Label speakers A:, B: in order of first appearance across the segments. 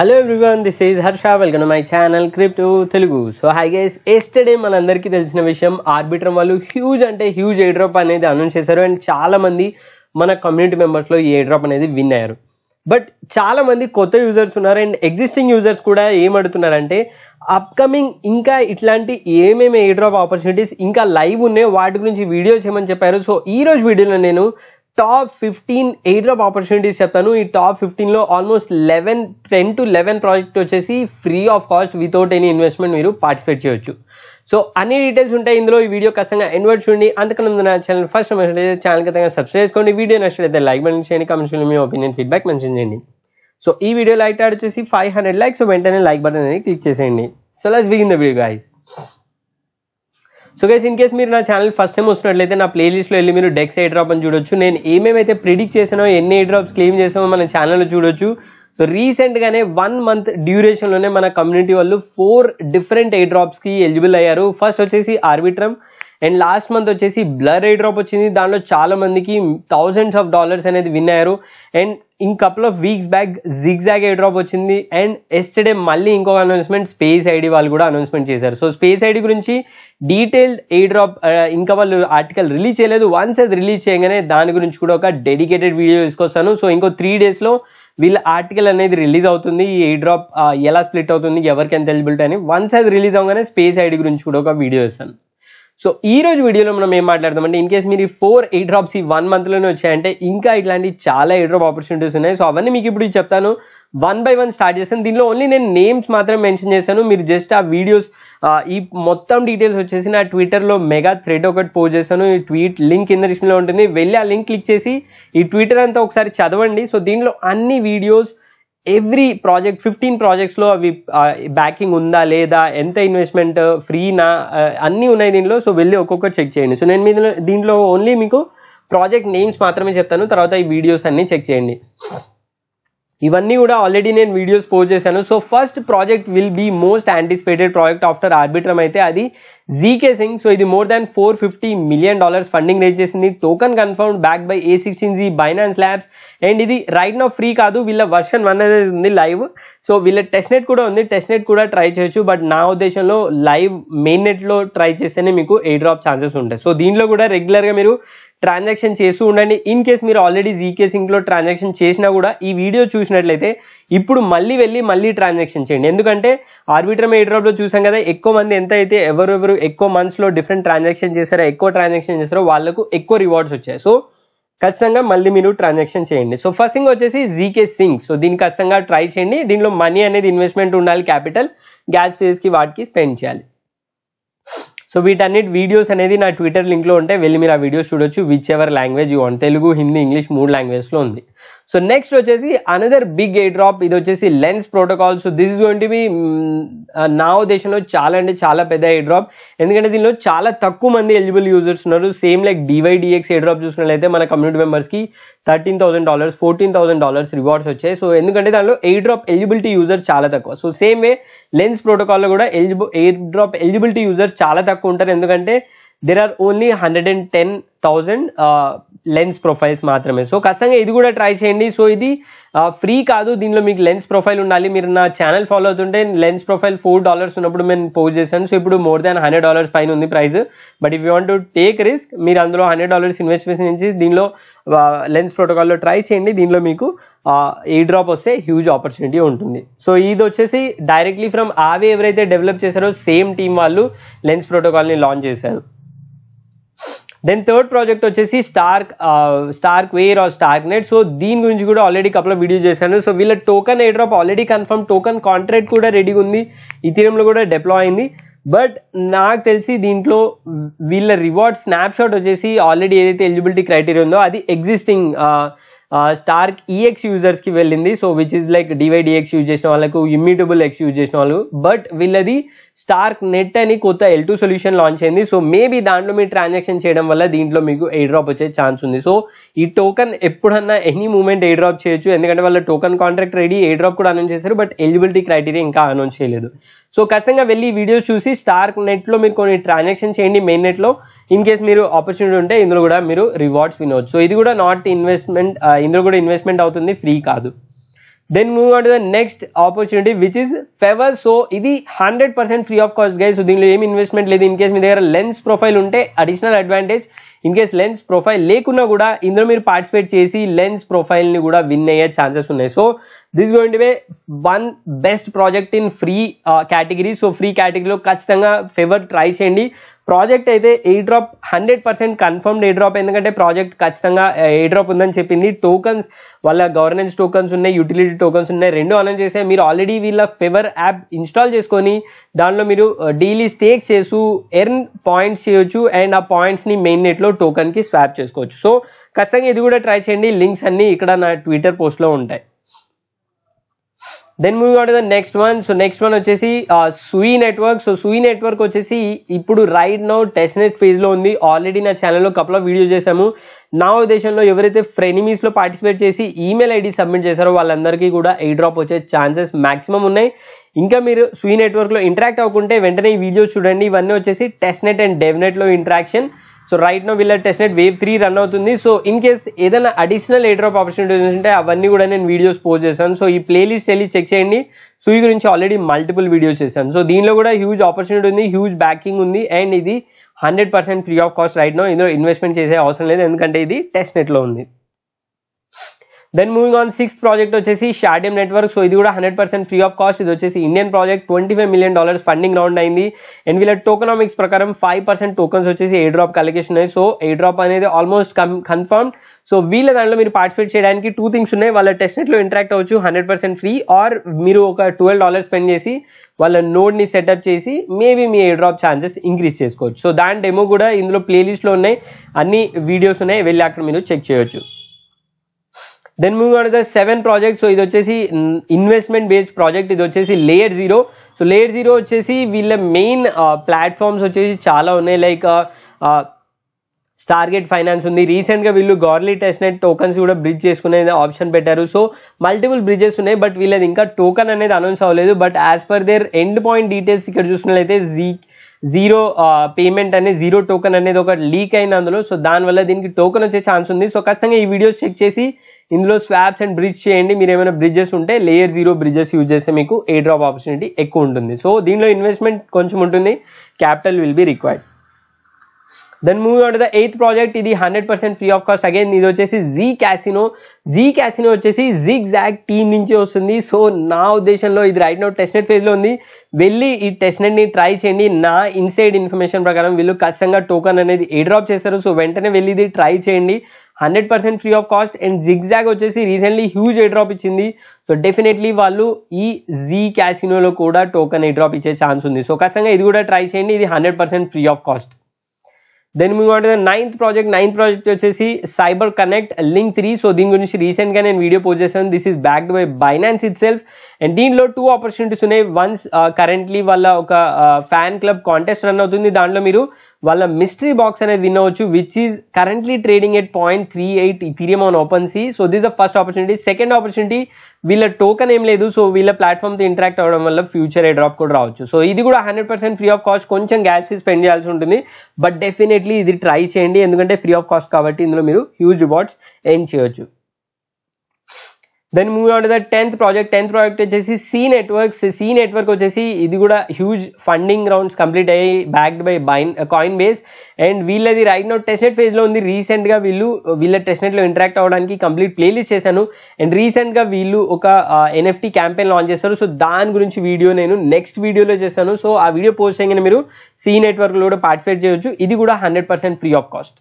A: hello everyone this is Harsha welcome my channel crypt Telugu so hi guys yesterday మనందరికీ తెలిసిన విషయం Arbitrum వాళ్ళు huge అంటే హ్యూజ్ డ్రాప్ అనేది అనౌన్స్ చేశారు అండ్ చాలా మంది మన కమ్యూనిటీ మెంబర్స్లో ఈ డ్రాప్ అనేది విన్ అయ్యారు బట్ చాలా మంది కొత్త యూజర్స్ ఉన్నారు అండ్ ఎగ్జిస్టింగ్ యూజర్స్ కూడా ఏమడుతున్నారంటే అప్కమింగ్ ఇంకా ఇట్లాంటి ఏమేమి డ్రాప్ ఆపర్చునిటీస్ ఇంకా లైవ్ ఉన్నాయి వాటి గురించి వీడియో చేయమని చెప్పారు సో ఈ రోజు వీడియోలో నేను top fifteen airdrop opportunities చెప్తాను ఈ టాప్ ఫిఫ్టీన్ లో almost eleven ten to eleven project వచ్చేసి free of cost without any investment మీరు పార్టిసిపేట్ చేయొచ్చు సో అన్ని డీటెయిల్స్ ఉంటాయి ఇందులో ఈ వీడియో ఖచ్చితంగా ఎండ్వర్డ్ చూడండి అంతకన్నా నా ఛానల్ ఫస్ట్ నచ్చినట్లయితే ఛానల్ ఖచ్చితంగా సబ్స్క్రైబ్ చేసుకోండి వీడియో నచ్చినట్లయితే లైక్ మెన్షన్ చేయండి కమెంట్స్ మీ ఒపీనియన్ ఫీడ్బ్యాక్ మెన్షన్ చేయండి సో ఈ వీడియో లైక్ యాడ్ వచ్చేసి ఫైవ్ హండ్రెడ్ లైక్స్ వెంటనే లైక్ బటన్ అనేది క్లిక్ చేసేయండి so let's begin the video guys so guys in case మీరు నా ఛానల్ ఫస్ట్ టైం వస్తున్నట్లయితే నా ప్లేలిస్ట్లో వెళ్ళి మీరు డెక్స్ ఏ డ్రాప్ అని చూడొచ్చు నేను ఏమేమైతే ప్రిడిక్ట్ చేసానో ఎన్ని ఏ డ్రాప్స్ క్లెయిమ్ చేసామో మన ఛానల్లో చూడొచ్చు సో రీసెంట్గానే వన్ మంత్ డ్యూరేషన్లోనే మన కమ్యూనిటీ వాళ్ళు ఫోర్ డిఫరెంట్ ఏ డ్రాప్స్కి ఎలిజిబుల్ అయ్యారు ఫస్ట్ వచ్చేసి ఆర్బిట్రమ్ అండ్ లాస్ట్ మంత్ వచ్చేసి బ్లర్ ఐ డ్రాప్ వచ్చింది దానిలో చాలా మందికి థౌజండ్స్ ఆఫ్ డాలర్స్ అనేది విన్ అయ్యారు and in couple of weeks back zag airdrop వచ్చింది అండ్ ఎస్టర్డే మళ్ళీ ఇంకొక అనౌన్స్మెంట్ స్పేస్ ఐడి వాళ్ళు కూడా అనౌన్స్మెంట్ చేశారు సో స్పేస్ ఐడి గురించి డీటెయిల్డ్ ఎయి డ్రాప్ ఇంకా వాళ్ళు ఆర్టికల్ రిలీజ్ చేయలేదు వన్స్ అది రిలీజ్ చేయగానే దాని గురించి కూడా ఒక డెడికేటెడ్ వీడియో తీసుకొస్తాను సో ఇంకో త్రీ డేస్లో వీళ్ళ ఆర్టికల్ అనేది రిలీజ్ అవుతుంది ఈ ఎయి డ్రాప్ uh, ఎలా స్ప్లిట్ అవుతుంది ఎవరికి ఎంత ఎలిజిబిలిటీ అని వన్స్ అది రిలీజ్ అవగానే స్పేస్ ఐడి గురించి కూడా ఒక వీడియో ఇస్తాను సో ఈ రోజు వీడియోలో మనం ఏం మాట్లాడదామంటే ఇన్ కేస్ మీరు ఫోర్ ఎయిర్ డ్రాప్స్ ఈ వన్ మంత్లోనే వచ్చాయంటే ఇంకా ఇట్లాంటి చాలా ఎయిర్ డ్రాప్ ఆపర్చునిటీస్ ఉన్నాయి సో అవన్నీ మీకు ఇప్పుడు చెప్తాను వన్ బై వన్ స్టార్ట్ చేస్తాను దీనిలో ఓన్లీ నేను నేమ్స్ మాత్రం మెన్షన్ చేశాను మీరు జస్ట్ ఆ వీడియోస్ ఈ మొత్తం డీటెయిల్స్ వచ్చేసి నా ట్విట్టర్లో మెగా థ్రెడ్ ఒకటి పోస్ట్ చేశాను ఈ ట్వీట్ లింక్ కింద డిస్క్రిప్షన్లో ఉంటుంది వెళ్ళి ఆ లింక్ క్లిక్ చేసి ఈ ట్విట్టర్ అంతా ఒకసారి చదవండి సో దీనిలో అన్ని వీడియోస్ ఎవ్రీ ప్రాజెక్ట్ ఫిఫ్టీన్ ప్రాజెక్ట్స్లో అవి బ్యాకింగ్ ఉందా లేదా ఎంత ఇన్వెస్ట్మెంట్ ఫ్రీనా అన్నీ ఉన్నాయి దీనిలో సో వెళ్ళి ఒక్కొక్కటి చెక్ చేయండి సో నేను మీద దీంట్లో ఓన్లీ మీకు ప్రాజెక్ట్ నేమ్స్ మాత్రమే చెప్తాను తర్వాత ఈ వీడియోస్ అన్నీ చెక్ చేయండి ఇవన్నీ కూడా ఆల్రెడీ నేను వీడియోస్ పోస్ట్ చేశాను so first project will be most anticipated project after Arbitrum అయితే అది జీకే సింగ్ సో ఇది more than four fifty million dollars funding raise చేసింది token confirm back by A sixteen Z Binance Labs and ఇది right now free కాదు వీళ్ళ version one అనేది ఉంది live so వీళ్ళ టెస్ట్ నెట్ కూడా ఉంది టెస్ట్ నెట్ కూడా ట్రై చేయొచ్చు బట్ నా ఉద్దేశంలో లైవ్ మెయిన్ నెట్లో ట్రై చేస్తేనే మీకు ఏ డ్రాప్ ఛాన్సెస్ ఉంటాయి సో దీనిలో కూడా రెగ్యులర్గా మీరు ట్రాన్సాక్షన్ చేస్తూ ఉండండి ఇన్ కేస్ మీరు ఆల్రెడీ జీకే సింక్లో ట్రాన్సాక్షన్ చేసినా కూడా ఈ వీడియో చూసినట్లయితే ఇప్పుడు మళ్ళీ వెళ్ళి మళ్ళీ ట్రాన్సాక్షన్ చేయండి ఎందుకంటే ఆర్బిటర్ ఎయిడ్రాప్లో చూసాం కదా ఎక్కువ మంది ఎంత అయితే ఎవరెవరు ఎక్కువ మంత్స్లో డిఫరెంట్ ట్రాన్సాక్షన్ చేశారో ఎక్కువ ట్రాన్సాక్షన్ చేశారో వాళ్ళకు ఎక్కువ రివార్డ్స్ వచ్చాయి సో ఖచ్చితంగా మళ్ళీ మీరు ట్రాన్సాక్షన్ చేయండి సో ఫస్ట్ థింగ్ వచ్చేసి జీకే సింగ్ సో దీన్ని ఖచ్చితంగా ట్రై చేయండి దీనిలో మనీ అనేది ఇన్వెస్ట్మెంట్ ఉండాలి క్యాపిటల్ గ్యాస్ ఫీజ్కి వాటికి స్పెండ్ చేయాలి సో వీటన్నిటి వీడియోస్ అనేది నా ట్విట్టర్ లింక్లో ఉంటే వెళ్ళి మీరు ఆ వీడియోస్ చూడొచ్చు whichever language you want Telugu Hindi English మూడు లాంగ్వేజ్లో ఉంది సో నెక్స్ట్ వచ్చేసి అనదర్ బిగ్ ఎయిర్ డ్రాప్ ఇది వచ్చేసి Lens Protocol so this is going be నా ఉద్దేశంలో చాలా అంటే చాలా పెద్ద ఎయిర్ డ్రాప్ ఎందుకంటే దీనిలో చాలా తక్కువ మంది ఎలిజిబుల్ యూజర్స్ ఉన్నారు same like dYdX airdrop చూసుకున్నట్లయితే మన కమ్యూనిటీ కి thirteen thousand dollars fourteen thousand dollars rewards వచ్చాయి సో ఎందుకంటే దానిలో ఎయిర్ డ్రాప్ ఎలిజిబిలిటీ యూజర్స్ చాలా తక్కువ సో సేమ్ వే లెన్స్ ప్రోటోకాల్లో కూడా eligible airdrop eligibility users చాలా తక్కువ ఉంటారు ఎందుకంటే there are only hundred and ten thousand Lens profiles మాత్రమే సో ఖచ్చితంగా ఇది కూడా ట్రై చేయండి సో ఇది ఫ్రీ uh, కాదు దీనిలో మీకు లెన్స్ ప్రొఫైల్ ఉండాలి మీరు నా ఛానల్ ఫాలో అవుతుంటే లెన్స్ ప్రొఫైల్ ఫోర్ డాలర్స్ ఉన్నప్పుడు నేను పోస్ట్ చేశాను సో ఇప్పుడు మోర్ దాన్ హండ్రెడ్ డాలర్స్ పైన ఉంది price but if you want to take risk మీరు అందులో హండ్రెడ్ డాలర్స్ ఇన్వెస్ట్మెంట్ నుంచి దీనిలో లెన్స్ ప్రోటోకాల్లో ట్రై చేయండి దీనిలో మీకు ఈ uh, డ్రాప్ వస్తే హ్యూజ్ ఆపర్చునిటీ ఉంటుంది సో ఇది వచ్చేసి డైరెక్ట్లీ ఫ్రమ్ ఆవి ఎవరైతే డెవలప్ చేశారో సేమ్ టీమ్ వాళ్ళు లెన్స్ ప్రోటోకాల్ని లాంచ్ చేశారు దెన్ థర్డ్ ప్రాజెక్ట్ వచ్చేసి Stark Stark where are StarkNet so దీని గురించి కూడా ఆల్రెడీ కపుల్ వీడియో చేశాను సో వీళ్ళ token airdrop already confirm token contract కూడా రెడీగా ఉంది ఇథీరియంలో కూడా డిప్లాయ్ అయింది బట్ నాకు తెలిసి దీంట్లో వీళ్ళ రివార్డ్ స్నాప్షాట్ వచ్చేసి ఆల్రెడీ ఏదైతే ఎలిజిబిలిటీ క్రైటీరియా ఉందో అది ఎగ్జిస్టింగ్ స్టార్క్ ఈఎక్స్ యూజర్స్కి వెళ్ళింది so which is like dYdX use చేసిన వాళ్ళకు ఇమ్యూటబుల్ ఎక్స్ యూజ్ చేసిన వాళ్ళు బట్ వీళ్ళది స్టార్క్ నెట్ అని కొత్త ఎల్ టూ సొల్యూషన్ లాంచ్ అయింది సో మేబీ దాంట్లో మీరు ట్రాన్సాక్షన్ చేయడం వల్ల దీంట్లో మీకు ఎయిర్ డ్రాప్ వచ్చే ఛాన్స్ ఉంది సో ఈ టోకన్ ఎప్పుడన్నా ఎనీ మూమెంట్ ఎయిర్ డ్రాప్ చేయొచ్చు ఎందుకంటే వాళ్ళ token contract ready airdrop కూడా అనౌన్స్ చేశారు బట్ ఎలిజిబిలిటీ క్రైటీరియా ఇంకా అనౌన్స్ చేయలేదు సో ఖచ్చితంగా వెళ్ళి వీడియోస్ చూసి స్టార్క్ నెట్లో మీరు కొన్ని ట్రాన్సాక్షన్ చేయండి మెయిన్ నెట్లో ఇన్ కేస్ మీరు ఆపర్చునిటీ ఉంటే ఇందులో కూడా మీరు రివార్డ్స్ వినవచ్చు సో ఇది కూడా నాట్ ఇన్వెస్ట్మెంట్ ఇందులో కూడా ఇన్వెస్ట్మెంట్ అవుతుంది ఫ్రీ కాదు then move and the next opportunity which is Favor so ఇది hundred percent free of cost guys దీనిలో ఏమి ఇన్వెస్ట్మెంట్ లేదు ఇన్ కేస్ మీ దగ్గర లెన్స్ ప్రొఫైల్ ఉంటే additional advantage in case Lens profile లేకున్నా కూడా ఇందులో మీరు పార్టిసిపేట్ చేసి లెన్స్ ప్రొఫైల్ని కూడా విన్ అయ్యే ఛాన్సెస్ ఉన్నాయి so this going to be one best project in free category so free కేటగిరీలో ఖచ్చితంగా ఫేవర్ ట్రై చేయండి ప్రాజెక్ట్ అయితే airdrop hundred percent confirmed airdrop ఎందుకంటే ప్రాజెక్ట్ ఖచ్చితంగా ఎయిర్ డ్రాప్ ఉందని చెప్పింది టోకన్స్ వాళ్ళ గవర్నెన్స్ టోకన్స్ ఉన్నాయి యూటిలిటీ టోకన్స్ ఉన్నాయి రెండు అనౌన్స్ చేసే మీరు ఆల్రెడీ వీళ్ళ ఫెవర్ యాప్ ఇన్స్టాల్ చేసుకొని దానిలో మీరు డైలీ స్టేక్ చేస్తూ ఎర్న్ పాయింట్స్ చేయొచ్చు అండ్ ఆ పాయింట్స్ని మెయిన్ నెట్లో కి స్వాప్ చేసుకోవచ్చు సో ఖచ్చితంగా ఇది కూడా ట్రై చేయండి లింక్స్ అన్ని ఇక్కడ నా ట్విట్టర్ పోస్ట్లో ఉంటాయి then move on the next one so next one వచ్చేసి Sui network so Sui network వచ్చేసి ఇప్పుడు రైట్ నౌ టెస్ట్ నెట్ ఫేజ్లో ఉంది ఆల్రెడీ నా ఛానల్లో కపుల్ ఆఫ్ వీడియో చేశాము నా ఉద్దేశంలో ఎవరైతే ఫ్రెనిమీస్లో పార్టిసిపేట్ చేసి ఈమెయిల్ ఐడి సబ్మిట్ చేశారో వాళ్ళందరికీ కూడా ఎయిర్ డ్రాప్ వచ్చే ఛాన్సెస్ మాక్సిమం ఉన్నాయి ఇంకా మీరు సూయి నెట్వర్క్లో ఇంటరాక్ట్ అవ్వకుంటే వెంటనే ఈ వీడియోస్ చూడండి ఇవన్నీ వచ్చేసి test net and low interaction so right now will test net wave three run అవుతుంది సో ఇన్ కేస్ ఏదైనా అడిషనల్ ఆఫ్ ఆపర్చునిటీస్ ఉంటే అవన్నీ కూడా నేను వీడియోస్ పోస్ట్ చేశాను సో ఈ ప్లేలిస్ట్ వెళ్ళి చెక్ చేయండి ఈ గురించి ఆల్రెడీ మల్టిపుల్ వీడియోస్ చేశాను సో దీనిలో కూడా హ్యూజ్ ఆపర్చునిటీ ఉంది హ్యూజ్ బ్యాకింగ్ ఉంది అండ్ ఇది hundred percent free of cost right now ఇందులో ఇన్వెస్ట్మెంట్ చేసే అవసరం లేదు ఎందుకంటే ఇది టెస్ట్ నెట్లో ఉంది then moving on six project వచ్చేసి షాడియం నెట్వర్క్ సో ఇది కూడా hundred percent free of cost ఇది వచ్చేసి Indian project twenty five million dollars funding round అయింది అండ్ వీళ్ళ టోకనామిక్స్ ప్రకారం ఫైవ్ పర్సెంట్ టోకన్స్ వచ్చేసి airdrop collection so airdrop అనేది ఆల్మోస్ట్ కన్ఫర్మ్ సో వీళ్ళ దాంట్లో మీరు పార్టిసిపేట్ చేయడానికి టూ థింగ్స్ ఉన్నాయి వాళ్ళ లో ఇంటరాక్ట్ అవ్వచ్చు హండ్రెడ్ పర్సెంట్ ఫ్రీ ఆర్ మీరు ఒక ట్వెల్వ్ డాలర్స్ స్పెండ్ చేసి వాళ్ళ నోడ్ని సెటప్ చేసి మేబీ మీ ఏ డ్రాప్ ఛాన్సెస్ ఇంక్రీజ్ చేసుకోవచ్చు సో దాని డెమో కూడా ఇందులో ప్లేలిస్ట్లో ఉన్నాయి అన్ని వీడియోస్ ఉన్నాయి వెళ్ళి అక్కడ మీరు చెక్ చేయొచ్చు then move on the seven project so ఇది వచ్చేసి ఇన్వెస్ట్మెంట్ బేస్డ్ ప్రాజెక్ట్ ఇది వచ్చేసి layer zero so layer zero వచ్చేసి వీళ్ళ మెయిన్ ప్లాట్ఫామ్స్ uh, వచ్చేసి చాలా ఉన్నాయి లైక్ స్టార్గెట్ ఫైనాన్స్ ఉంది రీసెంట్గా వీళ్ళు గార్లీ టెస్ట్ నెట్ టోకన్స్ కూడా బ్రిడ్జ్ చేసుకునే ఆప్షన్ పెట్టారు సో మల్టిపుల్ బ్రిడ్జెస్ ఉన్నాయి బట్ వీళ్ళది ఇంకా టోకన్ అనేది అనౌన్స్ అవ్వలేదు but as per their end point details ఇక్కడ చూసినట్లయితే జీ జీరో పేమెంట్ అనే జీరో టోకెన్ అనేది ఒకటి లీక్ అయింది అందులో సో దానివల్ల దీనికి టోకెన్ వచ్చే ఛాన్స్ ఉంది సో ఖచ్చితంగా ఈ వీడియోస్ చెక్ చేసి ఇందులో స్వాప్స్ అండ్ బ్రిడ్జ్ చేయండి మీరు ఏమైనా బ్రిడ్జెస్ ఉంటే లేయర్ జీరో బ్రిడ్జెస్ యూజ్ చేస్తే మీకు ఏ డ్రాప్ ఆపర్చునిటీ ఎక్కువ ఉంటుంది సో దీనిలో ఇన్వెస్ట్మెంట్ కొంచెం ఉంటుంది capital will be required then move on to the eighth project ఇది hundred percent free of cost again ఇది వచ్చేసి జీ క్యాసినో జీ క్యాసినో వచ్చేసి జిగ్ జాగ్ టీమ్ నుంచి వస్తుంది సో నా ఉద్దేశంలో ఇది రైట్ నౌ టెస్ట్ నెట్ ఫేజ్లో ఉంది వెళ్ళి ఈ టెస్ట్ నెట్ని ట్రై చేయండి నా ఇన్సైడ్ ఇన్ఫర్మేషన్ ప్రకారం వీళ్ళు ఖచ్చితంగా టోకన్ అనేది ఏ డ్రాప్ చేస్తారు సో వెంటనే వెళ్ళి ఇది ట్రై చేయండి hundred percent free of cost and ZigZag వచ్చేసి రీసెంట్లీ హ్యూజ్ డ్రాప్ ఇచ్చింది సో డెఫినెట్లీ వాళ్ళు ఈ జీ క్యాసినోలో కూడా టోకన్ డ్రాప్ ఇచ్చే ఛాన్స్ ఉంది సో ఖచ్చితంగా ఇది కూడా ట్రై చేయండి ఇది hundred percent free of cost then మీ వాటి నైన్త్ ప్రాజెక్ట్ నైన్త్ ప్రాజెక్ట్ వచ్చేసి cyber connect link three so దీని గురించి రీసెంట్గా నేను వీడియో పోస్ట్ చేశాను this is backed by Binance itself and దీనిలో టూ ఆపర్చునిటీస్ ఉన్నాయి వన్స్ కరెంట్లీ uh, వాళ్ళ ఒక ఫ్యాన్ క్లబ్ కాంటెస్ట్ రన్ అవుతుంది దాంట్లో మీరు వాళ్ళ మిస్టరీ బాక్స్ అనేది విన్ అవ్వచ్చు which is currently trading at point three eight Ethereum on OpenSea so this the first opportunity second opportunity వీళ్ళ టోకన్ ఏం లేదు సో వీళ్ళ ప్లాట్ఫామ్తో ఇంటరాక్ట్ అవ్వడం వల్ల ఫ్యూచర్ ఏ డ్రాప్ కూడా రావచ్చు సో ఇది కూడా hundred percent free of cost కొంచెం గ్యాస్ ఫీజ్ స్పెండ్ చేయాల్సి ఉంటుంది బట్ డెఫినెట్లీ ఇది ట్రై చేయండి ఎందుకంటే ఫ్రీ ఆఫ్ కాస్ట్ కాబట్టి ఇందులో మీరు హ్యూజ్ రివార్డ్స్ ఎయిన్ చేయొచ్చు then move on the tenth project tenth project వచ్చేసి సి నెట్వర్క్స్ సి నెట్వర్క్ వచ్చేసి ఇది కూడా హ్యూజ్ ఫండింగ్ రౌండ్స్ కంప్లీట్ అయ్యి backed by Bain Coinbase and వీళ్ళది రైట్ నౌట్ టెస్ట్నెట్ ఫేజ్లో ఉంది రీసెంట్గా వీళ్ళు వీళ్ళ టెస్ట్నెట్లో ఇంటరాక్ట్ అవ్వడానికి కంప్లీట్ ప్లేలిస్ట్ చేశాను అండ్ రీసెంట్గా వీళ్ళు ఒక ఎన్ఎఫ్టీ క్యాంపెయిన్ లాంచ్ చేస్తారు సో దాని గురించి వీడియో నేను నెక్స్ట్ వీడియోలో చేశాను సో ఆ వీడియో పోస్ట్ చేయగానే మీరు సి నెట్వర్క్లో కూడా పార్టిసిపేట్ చేయొచ్చు ఇది కూడా hundred percent free of cost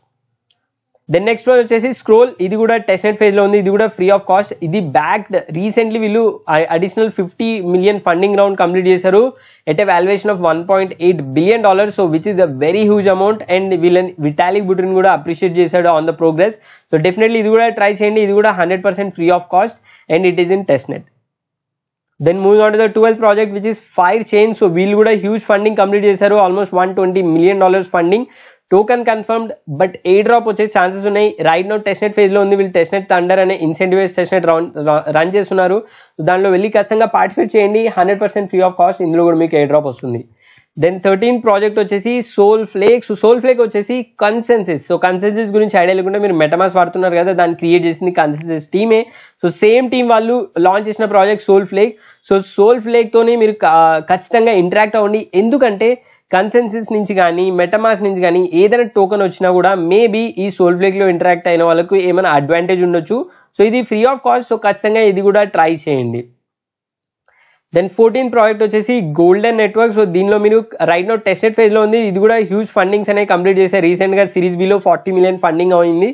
A: then next one which is scroll idi kuda testnet phase lo undi idi free of cost idi backed recently villu uh, additional 50 million funding round complete chesaru at a valuation of 1.8 billion dollars so which is a very huge amount and villain vitalik buterin would appreciate chesadu on the progress so definitely idi kuda try cheyandi idi kuda 100% free of cost and it is in testnet then moving on to the 12th project which is fire chain so we'll get a huge funding complete almost 120 million dollars funding token confirmed but airdrop వచ్చే chances ఉన్నాయి right now test net phase లో ఉంది వీళ్ళు test net under అనే incentivize test net run చేస్తున్నారు దానిలో వెళ్ళి ఖచ్చితంగా పార్టిసిపేట్ చేయండి hundred percent free of cost ఇందులో కూడా మీకు ఏ డ్రాప్ వస్తుంది దెన్ థర్టీన్ ప్రాజెక్ట్ వచ్చేసి sol flake so sol flake వచ్చేసి కన్సెన్సెస్ సో కన్సెన్సెస్ గురించి ఐడియా లేకుండా మీరు మెటమాస్ వాడుతున్నారు కదా దాన్ని క్రియేట్ చేసింది కన్సెన్సెస్ టీమే సో సేమ్ టీమ్ వాళ్ళు లాంచ్ చేసిన project sol flake so sol flake తోనే మీరు ఖచ్చితంగా ఇంటరాక్ట్ అవ్వండి ఎందుకంటే కన్సెన్సిస్ నుంచి కానీ మెటమాస్ నుంచి కానీ ఏదైనా టోకెన్ వచ్చినా కూడా మేబీ ఈ సోల్ ఫ్లేక్లో ఇంటరాక్ట్ అయిన వాళ్ళకు ఏమైనా అడ్వాంటేజ్ ఉండొచ్చు సో ఇది ఫ్రీ ఆఫ్ కాస్ట్ సో ఖచ్చితంగా ఇది కూడా ట్రై చేయండి దెన్ ఫోర్టీన్ ప్రాజెక్ట్ వచ్చేసి గోల్డెన్ నెట్వర్క్ సో దీనిలో మీరు రైట్ నో టెస్టెడ్ ఫేజ్లో ఉంది ఇది కూడా హ్యూజ్ ఫండింగ్స్ అనేవి కంప్లీట్ చేశారు రీసెంట్గా సిరీస్ బిలో ఫార్టీ మిలియన్ ఫండింగ్ అయింది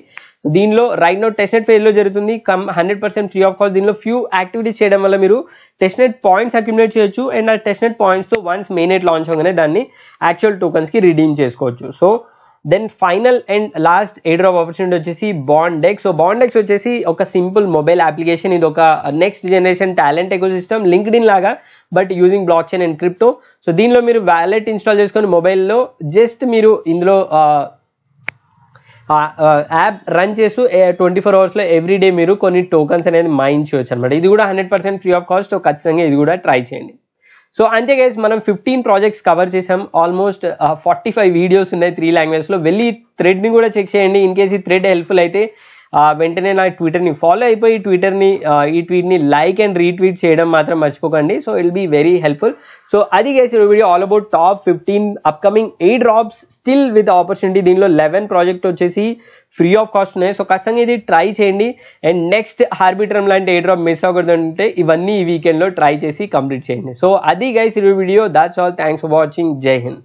A: దీనిలో రైట్ నో టెస్ట్ ఫేజ్ లో జరుగుతుంది come hundred percent free of cost దీనిలో ఫ్యూ యాక్టివిటీస్ చేయడం వల్ల మీరు టెస్ట్నెట్ పాయింట్స్ అక్యుమిలేట్ చేయొచ్చు అండ్ ఆ టెస్ట్నెట్ పాయింట్స్ తో వన్స్ ఎట్ లాంచ్ అవగానే దాన్ని యాక్చువల్ టోకన్స్ కి రిడీమ్ చేసుకోవచ్చు so then final and last of opportunity వచ్చేసి బాండెక్స్ సో బాండెక్స్ వచ్చేసి ఒక సింపుల్ మొబైల్ అప్లికేషన్ ఇది ఒక next generation talent ecosystem LinkedIn లాగా but using blockchain and crypto so దీనిలో మీరు వ్యాలెట్ ఇన్స్టాల్ చేసుకొని మొబైల్లో జస్ట్ మీరు ఇందులో యాప్ రన్ చేస్తూ ట్వంటీ ఫోర్ అవర్స్లో డే మీరు కొన్ని టోకన్స్ అనేది మాయించవచ్చు అనమాట ఇది కూడా hundred percent free of cost ఖచ్చితంగా ఇది కూడా ట్రై చేయండి సో అంతే గైజ్ మనం ఫిఫ్టీన్ ప్రాజెక్ట్స్ కవర్ చేసాం ఆల్మోస్ట్ ఫార్టీ ఫైవ్ వీడియోస్ ఉన్నాయి త్రీ లాంగ్వేజ్లో వెళ్ళి థ్రెడ్ని కూడా చెక్ చేయండి ఇన్ కేసు ఈ థ్రెడ్ హెల్ప్ఫుల్ అయితే వెంటనే నా ట్విట్టర్ని ఫాలో అయిపోయి ట్విట్టర్ని ఈ ట్వీట్ని లైక్ అండ్ రీట్వీట్ చేయడం మాత్రం మర్చిపోకండి so I'll be very helpful so అది కేసు video all about top fifteen upcoming airdrops still with opportunity దీనిలో లెవెన్ ప్రాజెక్ట్ వచ్చేసి ఫ్రీ ఆఫ్ కాస్ట్ ఉన్నాయి సో ఖచ్చితంగా ఇది ట్రై చేయండి అండ్ నెక్స్ట్ హార్బిట్రమ్ లాంటి ఏ డ్రాప్ మిస్ అవ్వకూడదు అంటే ఇవన్నీ ఈ వీకెండ్లో ట్రై చేసి కంప్లీట్ చేయండి సో అది guys review video that's all thanks for watching Jai Hind